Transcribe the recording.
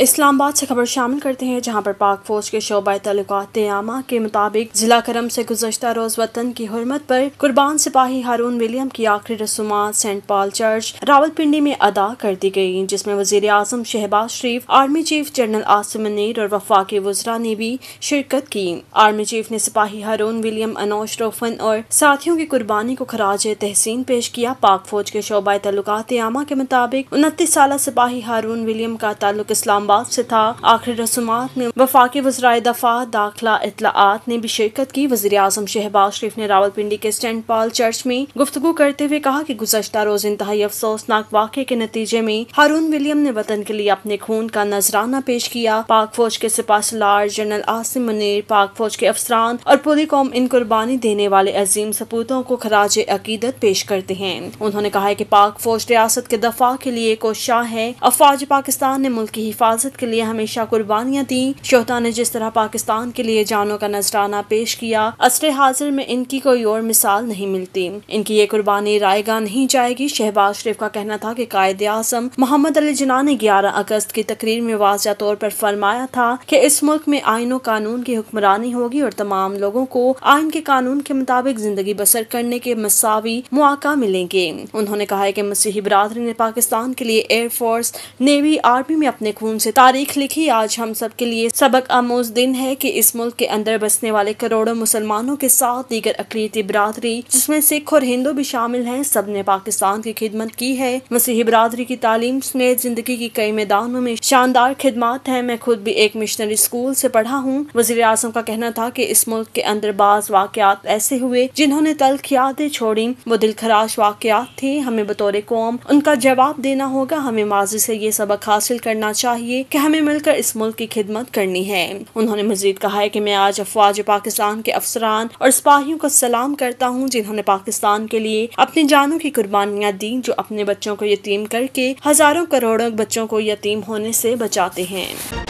इस्लामाबाद से खबर शामिल करते हैं जहां पर पाक फौज के शोबा तलुका तयामा के मुताबिक जिला करम से गुजशत रोज वतन की हरमत पर कुर्बान सिपाही हारून विलियम की आखिरी रसूमात सेंट पॉल चर्च रावलपिंडी में अदा कर दी गई जिसमें वजीर आजम Shehbaz Sharif army chief general Asim Munir और वफाक वजरा ने भी शिरकत की आर्मी चीफ ने सिपाही हारून विलियम अनोज रोफन और साथियों की कुर्बानी को खराज तहसीन पेश किया पाक फौज के शोबा तलुका तयामा के मुताबिक उनतीस साल सिपाही हारून विलियम का ताल्लुक इस्लाम इस्लामाबाद से था आखिरी रसूमात में वफाकी वजरा दफा दाखिला इतलात ने भी शिरकत की वजी आजम शहबाज शरीफ ने रावलपिंडी के स्टैंड पाल चर्च में गुफ्तु करते हुए कहा की गुजशत रोज इंतहाई अफसोसनाक वाक के नतीजे में हारून विलियम ने वतन के लिए अपने खून का नजराना पेश किया पाक फौज के सिपासलार जनरल आसिम मुनीर पाक फौज के अफसरान और पूरी कौम इन कुर्बानी देने वाले अजीम सपूतों को खराज अकीदत पेश करते हैं उन्होंने कहा है की पाक फौज रियासत के दफा के लिए कोशाह है अफवाज पाकिस्तान ने मुल्क की हिफाजत हिफाजत के लिए हमेशा कुर्बानियाँ दी शोहता ने जिस तरह पाकिस्तान के लिए जानों का नजराना पेश किया असर हाजिर में इनकी कोई और मिसाल नहीं मिलती इनकी ये कुर्बानी रायगा नहीं जाएगी शहबाज शरीफ का कहना था की कायद आजम मोहम्मद अली जना ने ग्यारह अगस्त की तकरीर में वाजह तौर पर फरमाया था की इस मुल्क में आइनों कानून की हुक्मरानी होगी और तमाम लोगों को आइन के कानून के मुताबिक जिंदगी बसर करने के मसावी मौका मिलेंगे उन्होंने कहा है कि मसीही बरदरी ने पाकिस्तान के लिए एयरफोर्स नेवी आर्मी में अपने खून से तारीख लिखी आज हम सब के लिए सबक आमोज दिन है कि इस मुल्क के अंदर बसने वाले करोड़ों मुसलमानों के साथ दीगर अकलीती बरदरी जिसमें सिख और हिंदू भी शामिल हैं सब ने पाकिस्तान की खिदमत की है मसीही बरदरी की तालीम समेत जिंदगी की कई मैदानों में शानदार खिदमत है मैं खुद भी एक मिशनरी स्कूल से पढ़ा हूँ वजीर आजम का कहना था की इस मुल्क के अंदर बाज वाकत ऐसे हुए जिन्होंने तलख यादें छोड़ी वो दिल खराश वाकत थे हमें बतौर कौम उनका जवाब देना होगा हमें माजी से ये सबक हासिल करना चाहिए चाहिए कि हमें मिलकर इस मुल्क की खिदमत करनी है उन्होंने मजीद कहा है कि मैं आज अफवाज पाकिस्तान के अफसरान और सिपाहियों को सलाम करता हूँ जिन्होंने पाकिस्तान के लिए अपनी जानों की कुर्बानियाँ दी जो अपने बच्चों को यतीम करके हजारों करोड़ों बच्चों को यतीम होने से बचाते हैं